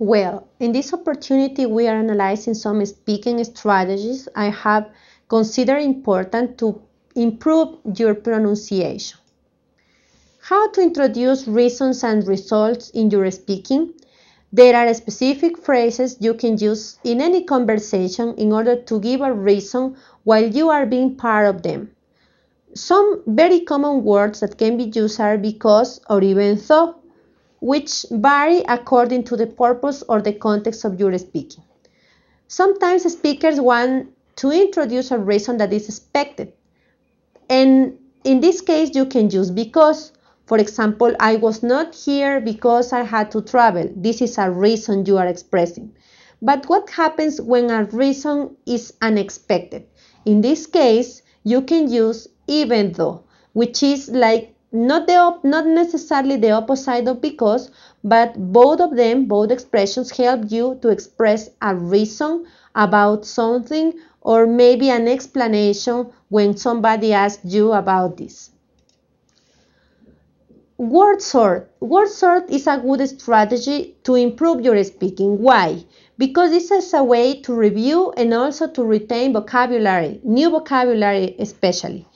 Well, in this opportunity, we are analyzing some speaking strategies I have considered important to improve your pronunciation. How to introduce reasons and results in your speaking? There are specific phrases you can use in any conversation in order to give a reason while you are being part of them. Some very common words that can be used are because or even though which vary according to the purpose or the context of your speaking. Sometimes speakers want to introduce a reason that is expected. And in this case, you can use because. For example, I was not here because I had to travel. This is a reason you are expressing. But what happens when a reason is unexpected? In this case, you can use even though, which is like not the op not necessarily the opposite of because but both of them both expressions help you to express a reason about something or maybe an explanation when somebody asks you about this word sort word sort is a good strategy to improve your speaking why because this is a way to review and also to retain vocabulary new vocabulary especially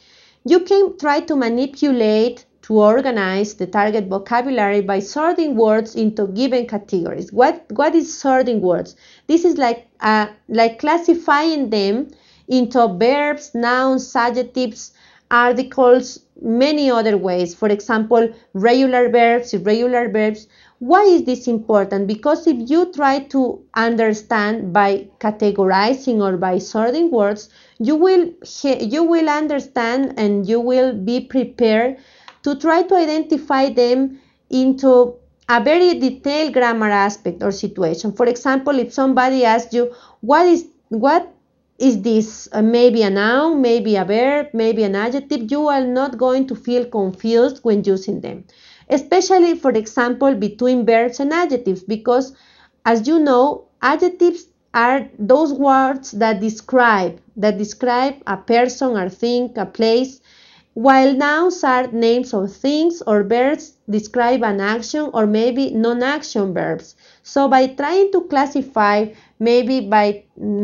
you can try to manipulate to organize the target vocabulary by sorting words into given categories. What, what is sorting words? This is like, uh, like classifying them into verbs, nouns, adjectives, articles, many other ways. For example, regular verbs, irregular verbs, why is this important? Because if you try to understand by categorizing or by sorting words, you will you will understand and you will be prepared to try to identify them into a very detailed grammar aspect or situation. For example, if somebody asks you, "What is what is this uh, maybe a noun, maybe a verb, maybe an adjective, you are not going to feel confused when using them especially for example between verbs and adjectives because as you know adjectives are those words that describe that describe a person or thing a place while nouns are names of things or verbs describe an action or maybe non-action verbs so by trying to classify maybe by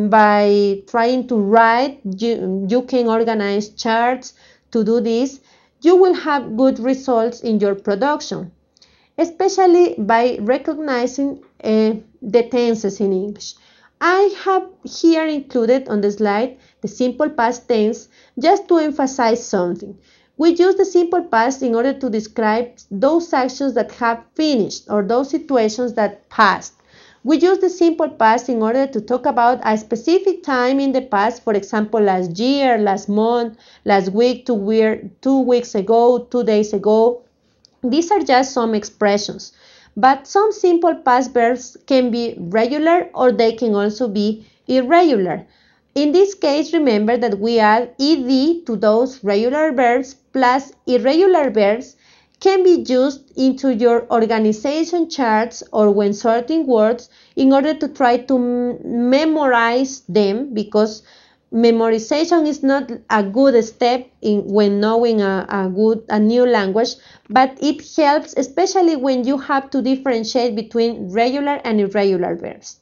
by trying to write you, you can organize charts to do this you will have good results in your production, especially by recognizing uh, the tenses in English. I have here included on the slide the simple past tense just to emphasize something. We use the simple past in order to describe those actions that have finished or those situations that passed. We use the simple past in order to talk about a specific time in the past, for example, last year, last month, last week, two, weir- two weeks ago, two days ago. These are just some expressions, but some simple past verbs can be regular or they can also be irregular. In this case, remember that we add ed to those regular verbs plus irregular verbs can be used into your organization charts or when sorting words in order to try to memorize them because memorization is not a good step in when knowing a, a good a new language but it helps especially when you have to differentiate between regular and irregular verbs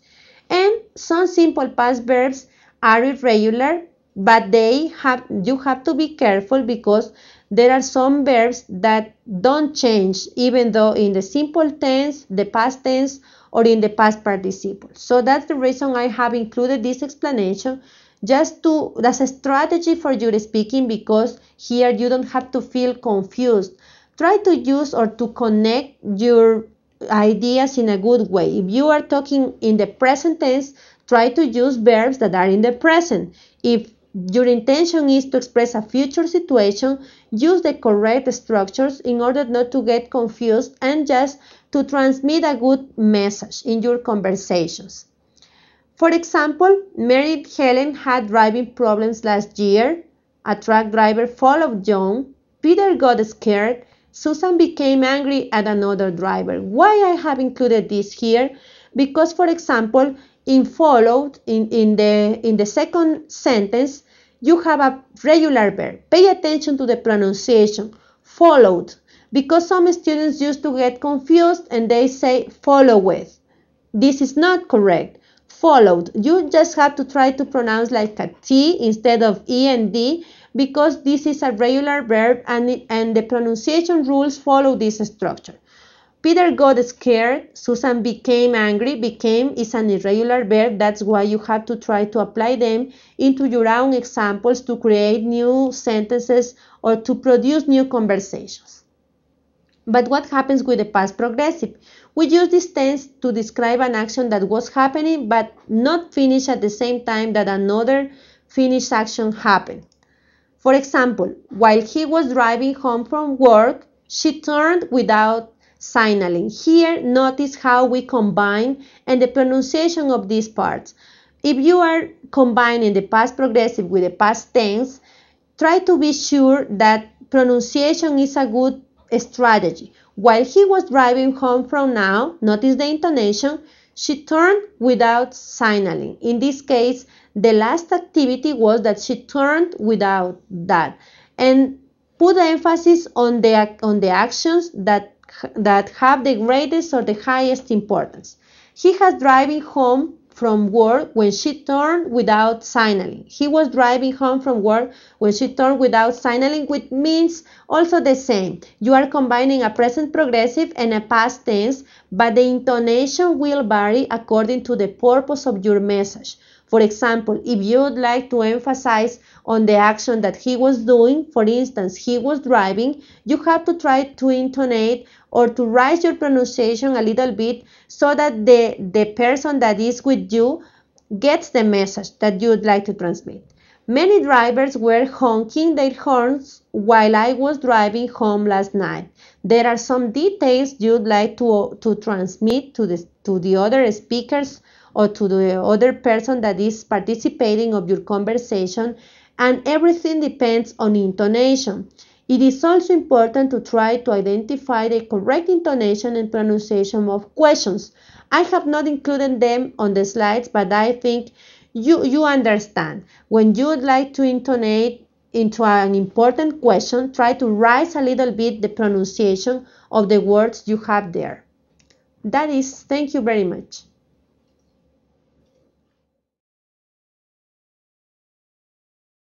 and some simple past verbs are irregular but they have you have to be careful because there are some verbs that don't change even though in the simple tense, the past tense, or in the past participle. So that's the reason I have included this explanation just to, that's a strategy for your speaking because here you don't have to feel confused. Try to use or to connect your ideas in a good way. If you are talking in the present tense, try to use verbs that are in the present. If your intention is to express a future situation, use the correct structures in order not to get confused and just to transmit a good message in your conversations. For example, Mary Helen had driving problems last year, a truck driver followed John, Peter got scared, Susan became angry at another driver. Why I have included this here? Because for example, in followed in, in the in the second sentence you have a regular verb. Pay attention to the pronunciation. Followed. Because some students used to get confused and they say followed. This is not correct. Followed. You just have to try to pronounce like a T instead of E and D because this is a regular verb and, and the pronunciation rules follow this structure. Peter got scared, Susan became angry, became is an irregular verb, that's why you have to try to apply them into your own examples to create new sentences or to produce new conversations. But what happens with the past progressive? We use this tense to describe an action that was happening but not finished at the same time that another finished action happened. For example, while he was driving home from work, she turned without signaling. Here, notice how we combine and the pronunciation of these parts. If you are combining the past progressive with the past tense, try to be sure that pronunciation is a good strategy. While he was driving home from now, notice the intonation, she turned without signaling. In this case, the last activity was that she turned without that. And put emphasis on the, on the actions that that have the greatest or the highest importance. He was driving home from work when she turned without signaling. He was driving home from work when she turned without signaling, which means also the same. You are combining a present progressive and a past tense, but the intonation will vary according to the purpose of your message. For example, if you would like to emphasize on the action that he was doing, for instance, he was driving, you have to try to intonate or to raise your pronunciation a little bit so that the, the person that is with you gets the message that you would like to transmit. Many drivers were honking their horns while I was driving home last night. There are some details you'd like to, to transmit to the, to the other speakers or to the other person that is participating of your conversation and everything depends on intonation. It is also important to try to identify the correct intonation and pronunciation of questions. I have not included them on the slides, but I think you, you understand. When you would like to intonate into an important question, try to raise a little bit the pronunciation of the words you have there. That is, thank you very much.